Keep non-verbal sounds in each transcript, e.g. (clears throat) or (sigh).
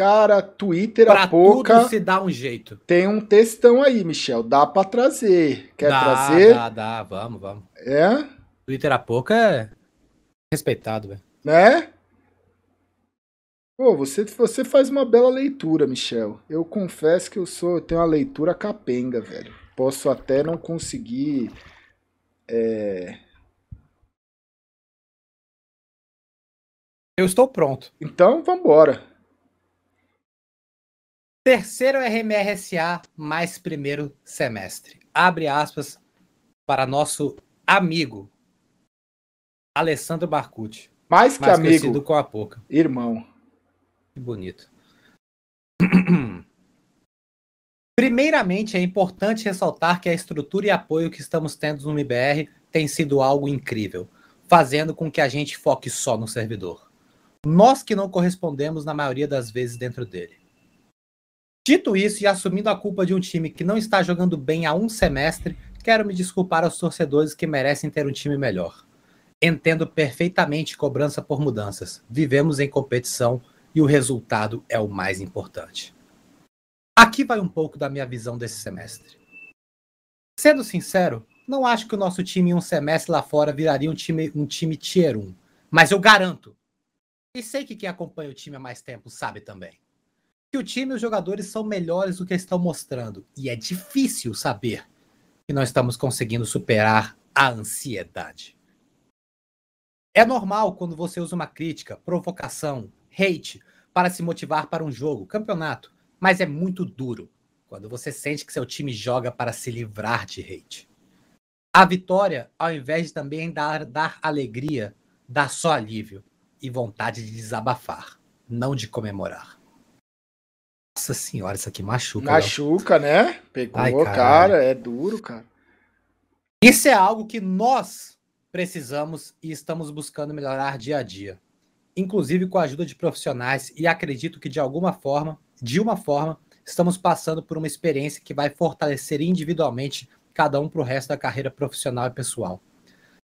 Cara, Twitter pra a pouca. Tudo se dá um jeito. Tem um textão aí, Michel. Dá para trazer. Quer dá, trazer? Dá, dá, vamos, vamos. É? Twitter a pouca é respeitado, velho. Né? Pô, você, você faz uma bela leitura, Michel. Eu confesso que eu sou, eu tenho uma leitura capenga, velho. Posso até não conseguir. É... Eu estou pronto. Então, vambora terceiro RMRSA mais primeiro semestre. Abre aspas para nosso amigo Alessandro Barcucci. Mais que mais amigo. com a pouca. Irmão. Que bonito. (clears throat) Primeiramente, é importante ressaltar que a estrutura e apoio que estamos tendo no MBR tem sido algo incrível, fazendo com que a gente foque só no servidor. Nós que não correspondemos na maioria das vezes dentro dele. Dito isso e assumindo a culpa de um time que não está jogando bem há um semestre, quero me desculpar aos torcedores que merecem ter um time melhor. Entendo perfeitamente cobrança por mudanças. Vivemos em competição e o resultado é o mais importante. Aqui vai um pouco da minha visão desse semestre. Sendo sincero, não acho que o nosso time em um semestre lá fora viraria um time, um time tier 1, mas eu garanto. E sei que quem acompanha o time há mais tempo sabe também que o time e os jogadores são melhores do que estão mostrando. E é difícil saber que nós estamos conseguindo superar a ansiedade. É normal quando você usa uma crítica, provocação, hate para se motivar para um jogo, campeonato, mas é muito duro quando você sente que seu time joga para se livrar de hate. A vitória, ao invés de também dar, dar alegria, dá só alívio e vontade de desabafar, não de comemorar. Nossa senhora, isso aqui machuca. Né? Machuca, não. né? Pegou, Ai, cara, é duro, cara. Isso é algo que nós precisamos e estamos buscando melhorar dia a dia. Inclusive com a ajuda de profissionais, e acredito que de alguma forma, de uma forma, estamos passando por uma experiência que vai fortalecer individualmente cada um para o resto da carreira profissional e pessoal.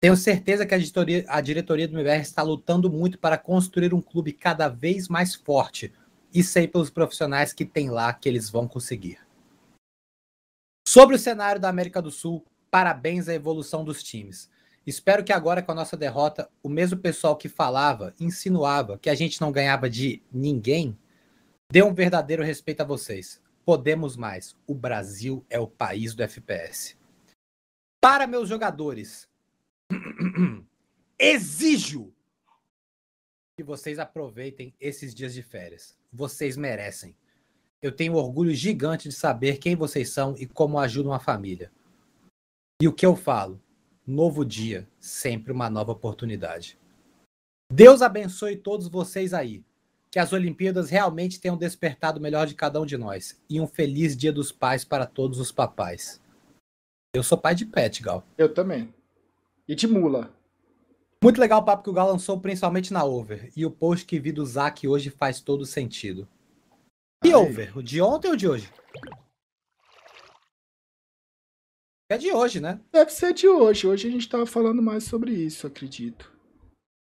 Tenho certeza que a diretoria, a diretoria do MBR está lutando muito para construir um clube cada vez mais forte, e sei pelos profissionais que tem lá que eles vão conseguir. Sobre o cenário da América do Sul, parabéns à evolução dos times. Espero que agora com a nossa derrota, o mesmo pessoal que falava, insinuava que a gente não ganhava de ninguém, dê um verdadeiro respeito a vocês. Podemos mais. O Brasil é o país do FPS. Para meus jogadores, (clears throat) exijo que vocês aproveitem esses dias de férias. Vocês merecem. Eu tenho orgulho gigante de saber quem vocês são e como ajudam a família. E o que eu falo? Novo dia, sempre uma nova oportunidade. Deus abençoe todos vocês aí. Que as Olimpíadas realmente tenham despertado o melhor de cada um de nós. E um feliz Dia dos Pais para todos os papais. Eu sou pai de pet, Gal. Eu também. E de mula. Muito legal o papo que o Gal lançou, principalmente na over. E o post que vi do Zac hoje faz todo sentido. E Aí. over? O de ontem ou de hoje? É de hoje, né? Deve ser de hoje. Hoje a gente tava falando mais sobre isso, acredito.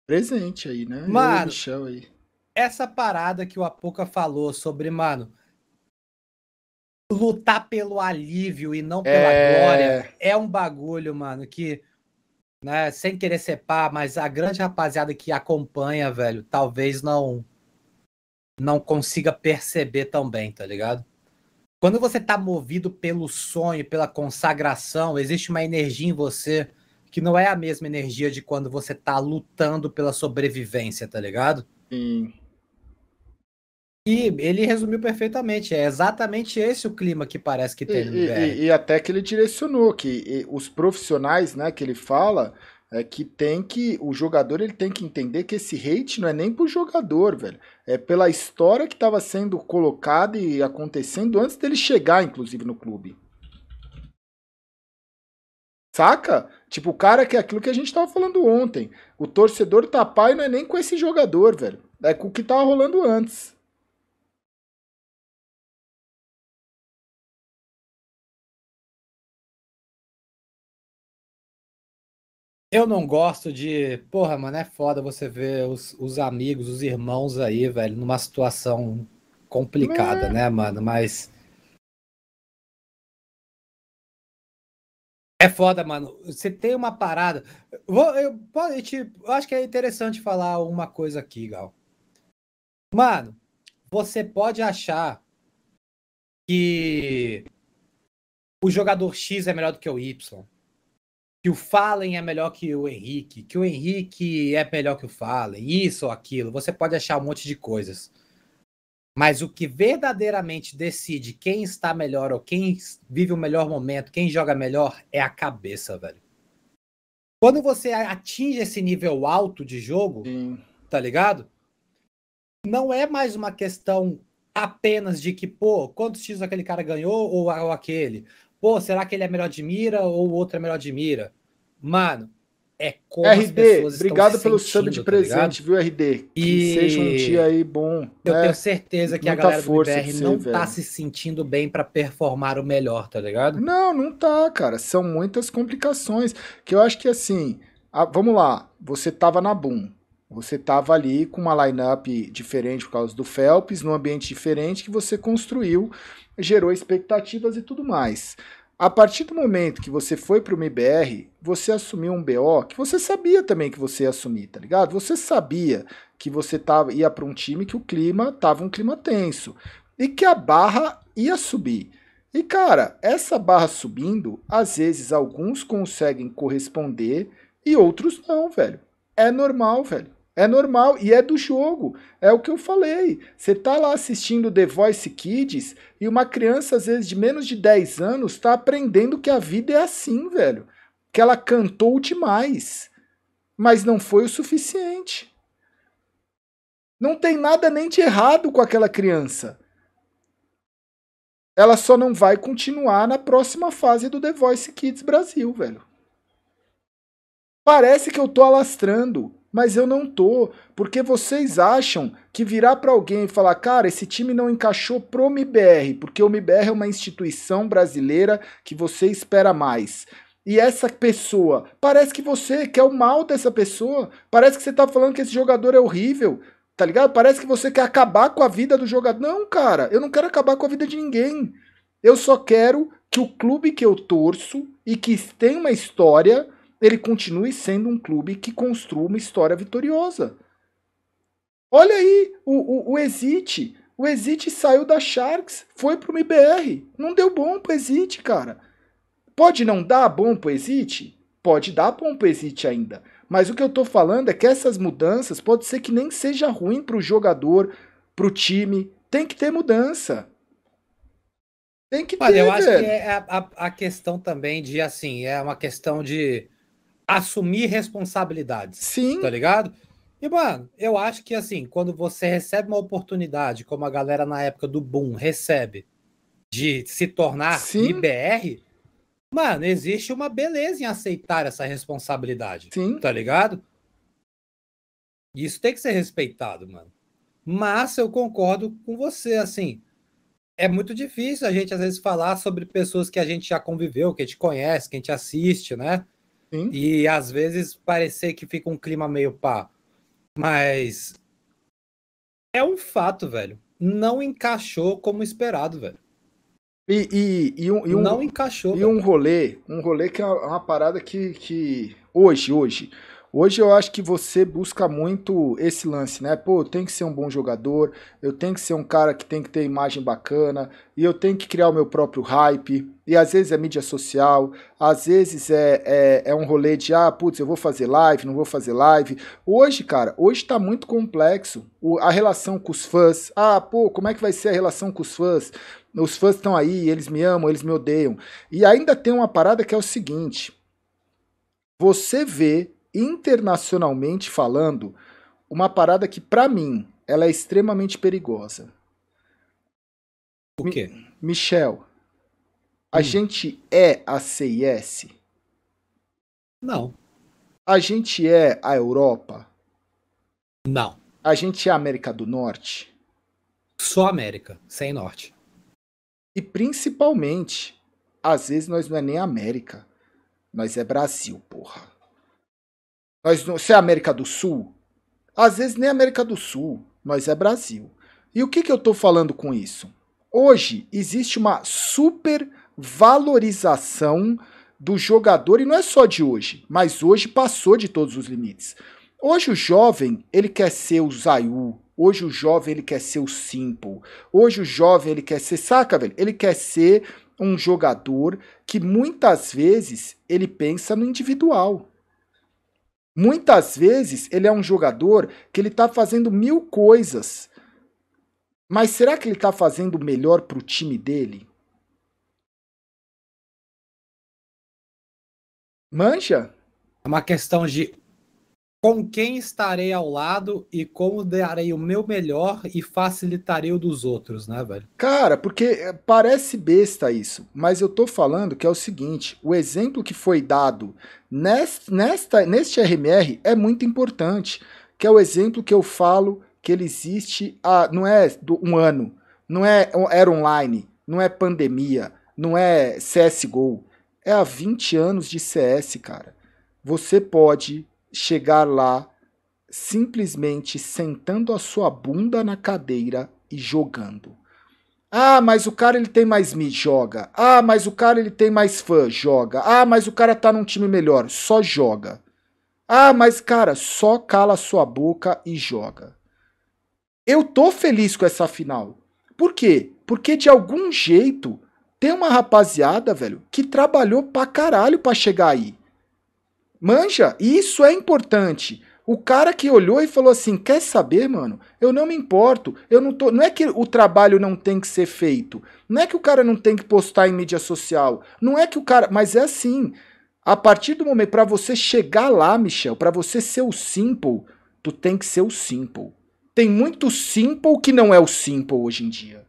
Presente aí, né? Mano, Eu, aí. essa parada que o Apoca falou sobre, mano, lutar pelo alívio e não pela é... glória é um bagulho, mano, que né, sem querer ser pá, mas a grande rapaziada que acompanha, velho, talvez não não consiga perceber também, tá ligado? Quando você tá movido pelo sonho, pela consagração, existe uma energia em você que não é a mesma energia de quando você tá lutando pela sobrevivência, tá ligado? Sim. E ele resumiu perfeitamente. É exatamente esse o clima que parece que tem e, no BR. E, e, até que ele direcionou que os profissionais, né, que ele fala, é que tem que o jogador ele tem que entender que esse hate não é nem pro jogador, velho. É pela história que estava sendo colocada e acontecendo antes dele chegar, inclusive, no clube. Saca? Tipo, o cara que é aquilo que a gente tava falando ontem. O torcedor tapa tá e não é nem com esse jogador, velho. É com o que tava rolando antes. Eu não gosto de. Porra, mano, é foda você ver os, os amigos, os irmãos aí, velho, numa situação complicada, Mas... né, mano? Mas. É foda, mano. Você tem uma parada. Vou, eu, eu, te, eu acho que é interessante falar uma coisa aqui, Gal. Mano, você pode achar que o jogador X é melhor do que o Y que o Fallen é melhor que o Henrique, que o Henrique é melhor que o Fallen, isso ou aquilo. Você pode achar um monte de coisas. Mas o que verdadeiramente decide quem está melhor ou quem vive o melhor momento, quem joga melhor, é a cabeça, velho. Quando você atinge esse nível alto de jogo, Sim. tá ligado? Não é mais uma questão apenas de que, pô, quantos tiros aquele cara ganhou ou, ou aquele? Pô, será que ele é melhor de mira ou o outro é melhor de mira? Mano, é como RD, obrigado pelo sub de tá presente, tá viu, RD? E... Que seja um dia aí bom. Eu né? tenho certeza que Muita a galera do BR não você, tá velho. se sentindo bem para performar o melhor, tá ligado? Não, não tá, cara. São muitas complicações. Que eu acho que assim, a, vamos lá, você tava na boom. Você tava ali com uma lineup diferente por causa do Phelps, num ambiente diferente que você construiu, gerou expectativas e tudo mais. A partir do momento que você foi para o MBR, você assumiu um BO que você sabia também que você ia assumir, tá ligado? Você sabia que você tava, ia para um time que o clima tava um clima tenso e que a barra ia subir. E cara, essa barra subindo, às vezes alguns conseguem corresponder e outros não, velho. É normal, velho. É normal e é do jogo. É o que eu falei. Você tá lá assistindo The Voice Kids e uma criança, às vezes, de menos de 10 anos, está aprendendo que a vida é assim, velho. Que ela cantou demais, mas não foi o suficiente. Não tem nada nem de errado com aquela criança. Ela só não vai continuar na próxima fase do The Voice Kids Brasil, velho. Parece que eu tô alastrando mas eu não tô, porque vocês acham que virar para alguém e falar, cara, esse time não encaixou pro MBR, porque o MBR é uma instituição brasileira que você espera mais e essa pessoa. Parece que você quer é o mal dessa pessoa. Parece que você tá falando que esse jogador é horrível. Tá ligado? Parece que você quer acabar com a vida do jogador. Não, cara, eu não quero acabar com a vida de ninguém. Eu só quero que o clube que eu torço e que tem uma história ele continue sendo um clube que construa uma história vitoriosa. Olha aí, o, o, o Exite. O Exite saiu da Sharks, foi para o MBR. Não deu bom pro Exite, cara. Pode não dar bom pro Exite? Pode dar bom o Exite ainda. Mas o que eu estou falando é que essas mudanças pode ser que nem seja ruim para o jogador, para o time. Tem que ter mudança. Tem que Olha, ter. Olha, eu acho velho. que é a, a, a questão também de assim, é uma questão de assumir responsabilidades. Sim. Tá ligado? E, mano, eu acho que assim, quando você recebe uma oportunidade, como a galera na época do boom recebe, de se tornar Sim. IBR, mano, existe uma beleza em aceitar essa responsabilidade. Sim. Tá ligado? Isso tem que ser respeitado, mano. Mas eu concordo com você, assim. É muito difícil a gente, às vezes, falar sobre pessoas que a gente já conviveu, que a gente conhece, que a gente assiste, né? Sim. E às vezes parecer que fica um clima meio pá. Mas é um fato, velho. Não encaixou como esperado, velho. E, e, e, um, e um, não encaixou. E velho. um rolê, um rolê que é uma, uma parada que, que hoje, hoje, Hoje eu acho que você busca muito esse lance, né? Pô, eu tenho que ser um bom jogador, eu tenho que ser um cara que tem que ter imagem bacana, e eu tenho que criar o meu próprio hype. E às vezes é mídia social, às vezes é, é, é um rolê de, ah, putz, eu vou fazer live, não vou fazer live. Hoje, cara, hoje tá muito complexo o, a relação com os fãs. Ah, pô, como é que vai ser a relação com os fãs? Os fãs estão aí, eles me amam, eles me odeiam. E ainda tem uma parada que é o seguinte: você vê internacionalmente falando, uma parada que, para mim, ela é extremamente perigosa. O quê? Mi Michel, a hum. gente é a CIS? Não. A gente é a Europa? Não. A gente é a América do Norte? Só América, sem Norte. E principalmente, às vezes nós não é nem América, nós é Brasil, porra. Nós, se é América do Sul, às vezes nem é América do Sul, nós é Brasil. E o que, que eu estou falando com isso? Hoje existe uma supervalorização do jogador, e não é só de hoje, mas hoje passou de todos os limites. Hoje o jovem, ele quer ser o Zayu, hoje o jovem, ele quer ser o Simple, hoje o jovem, ele quer ser, saca, velho? Ele quer ser um jogador que muitas vezes ele pensa no individual. Muitas vezes ele é um jogador que ele está fazendo mil coisas, mas será que ele está fazendo melhor para o time dele? Manja? É uma questão de com quem estarei ao lado e como darei o meu melhor e facilitarei o dos outros, né, velho? Cara, porque eh, parece besta isso, mas eu tô falando que é o seguinte: o exemplo que foi dado nesta, nesta, neste RMR é muito importante, que é o exemplo que eu falo que ele existe há, não é um ano, não é era online, não é pandemia, não é CSGO, é há 20 anos de CS, cara. Você pode chegar lá simplesmente sentando a sua bunda na cadeira e jogando. Ah, mas o cara ele tem mais me joga. Ah, mas o cara ele tem mais fã, joga. Ah, mas o cara tá num time melhor, só joga. Ah, mas cara, só cala a sua boca e joga. Eu tô feliz com essa final. Por quê? Porque de algum jeito tem uma rapaziada, velho, que trabalhou pra caralho pra chegar aí. Manja, isso é importante. O cara que olhou e falou assim: quer saber, mano? Eu não me importo. Eu não tô. Não é que o trabalho não tem que ser feito. Não é que o cara não tem que postar em mídia social. Não é que o cara. Mas é assim. A partir do momento para você chegar lá, Michel, para você ser o simple, tu tem que ser o simple. Tem muito simple que não é o simple hoje em dia.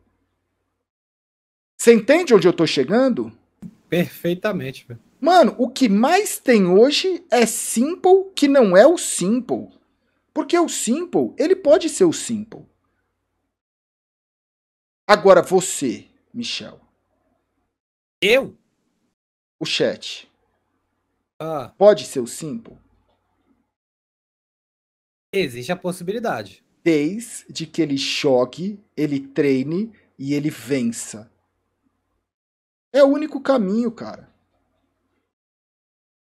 Você entende onde eu tô chegando? Perfeitamente, velho. Mano, o que mais tem hoje é simple que não é o simple. Porque o simple, ele pode ser o simple. Agora você, Michel. Eu? O chat. Ah. Pode ser o simple? Existe a possibilidade. Desde que ele choque, ele treine e ele vença. É o único caminho, cara.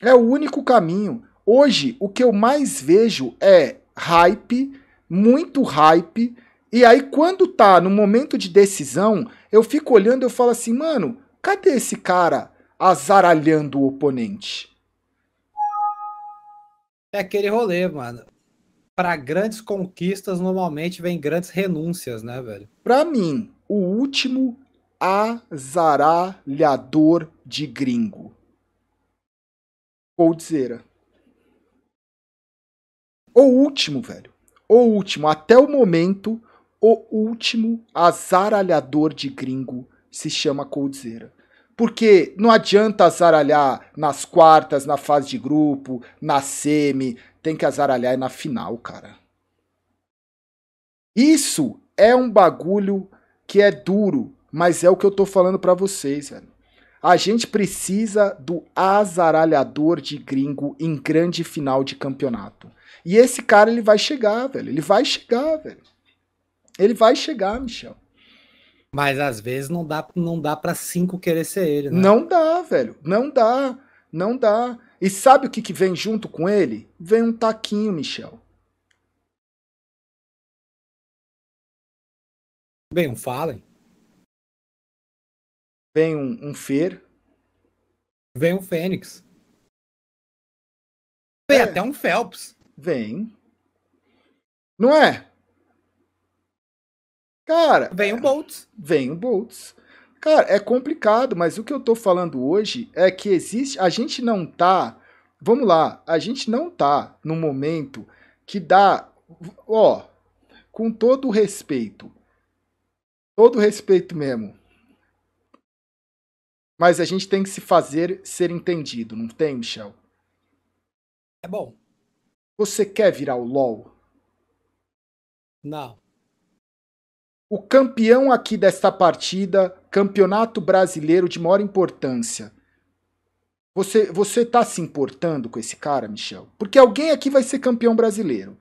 É o único caminho. Hoje, o que eu mais vejo é hype, muito hype. E aí, quando tá no momento de decisão, eu fico olhando e eu falo assim, mano, cadê esse cara azaralhando o oponente? É aquele rolê, mano. Para grandes conquistas, normalmente vem grandes renúncias, né, velho? Para mim, o último azaralhador de gringo Coldzera. O último, velho. O último. Até o momento, o último azaralhador de gringo se chama Coldzera. Porque não adianta azaralhar nas quartas, na fase de grupo, na semi. Tem que azaralhar na final, cara. Isso é um bagulho que é duro, mas é o que eu tô falando para vocês, velho. A gente precisa do azaralhador de gringo em grande final de campeonato. E esse cara, ele vai chegar, velho. Ele vai chegar, velho. Ele vai chegar, Michel. Mas às vezes não dá, não dá para cinco querer ser ele, né? Não dá, velho. Não dá. Não dá. E sabe o que, que vem junto com ele? Vem um taquinho, Michel. Bem, um Fallen. Vem um, um Fer. Vem um Fênix. Vem é. até um Phelps. Vem. Não é? Cara. Vem um Boltz. Vem um Boltz. Cara, é complicado, mas o que eu tô falando hoje é que existe. A gente não tá. Vamos lá, a gente não tá no momento que dá. Ó, com todo o respeito. Todo o respeito mesmo mas a gente tem que se fazer ser entendido, não tem, Michel? É bom. Você quer virar o LOL? Não. O campeão aqui desta partida, campeonato brasileiro de maior importância. Você, você tá se importando com esse cara, Michel? Porque alguém aqui vai ser campeão brasileiro.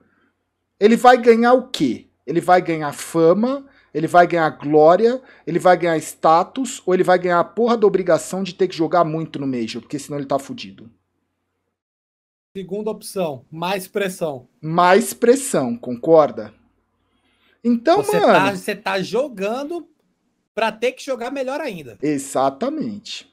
Ele vai ganhar o quê? Ele vai ganhar fama, ele vai ganhar glória, ele vai ganhar status, ou ele vai ganhar a porra da obrigação de ter que jogar muito no Major, porque senão ele tá fudido. Segunda opção, mais pressão. Mais pressão, concorda? Então, você tá- mano. Tá, você tá jogando pra ter que jogar melhor ainda. Exatamente.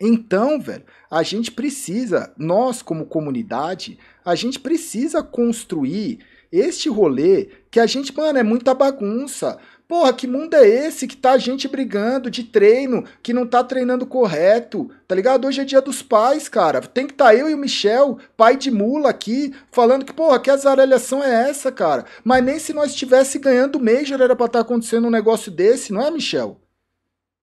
Então, velho, a gente precisa, nós como comunidade, a gente precisa construir este rolê que a gente, mano, é muita bagunça. Porra, que mundo é esse que tá a gente brigando de treino, que não tá treinando correto, tá ligado? Hoje é dia dos pais, cara. Tem que tá eu e o Michel, pai de mula aqui, falando que, porra, que azaralhação é essa, cara? Mas nem se nós estivesse ganhando o Major era pra estar tá acontecendo um negócio desse, não é, Michel?